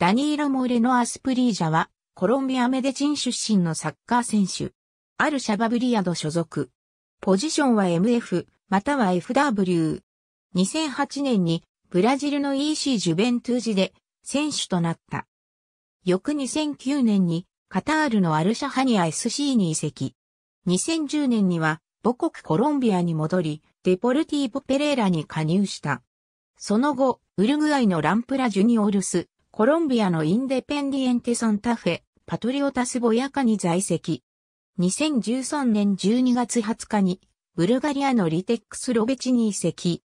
ダニーロ・モレノ・アスプリージャは、コロンビアメデチン出身のサッカー選手。アルシャバブリアド所属。ポジションは MF、または FW。2008年に、ブラジルの EC ジュベントゥージで、選手となった。翌2009年に、カタールのアルシャハニア SC に移籍。2010年には、母国コロンビアに戻り、デポルティーペレーラに加入した。その後、ウルグアイのランプラ・ジュニオルス、コロンビアのインデペンディエンテソンタフェ、パトリオタスボヤカに在籍。2013年12月20日に、ブルガリアのリテックスロベチに移籍。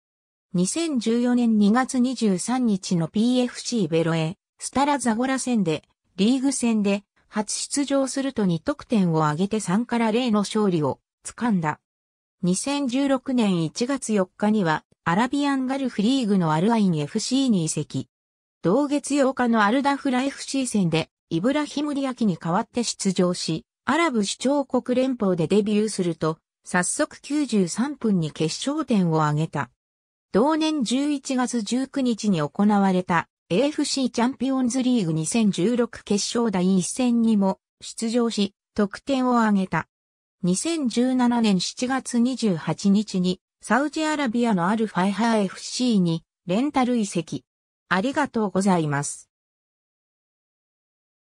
2014年2月23日の PFC ベロエ、スタラザゴラ戦で、リーグ戦で、初出場すると2得点を挙げて3から0の勝利を、掴んだ。2016年1月4日には、アラビアンガルフリーグのアルアイン FC に移籍。同月8日のアルダフラ FC 戦で、イブラヒムリアキに代わって出場し、アラブ首長国連邦でデビューすると、早速93分に決勝点を挙げた。同年11月19日に行われた AFC チャンピオンズリーグ2016決勝第1戦にも出場し、得点を挙げた。2017年7月28日にサウジアラビアのアルファイハー FC にレンタル移籍。ありがとうございます。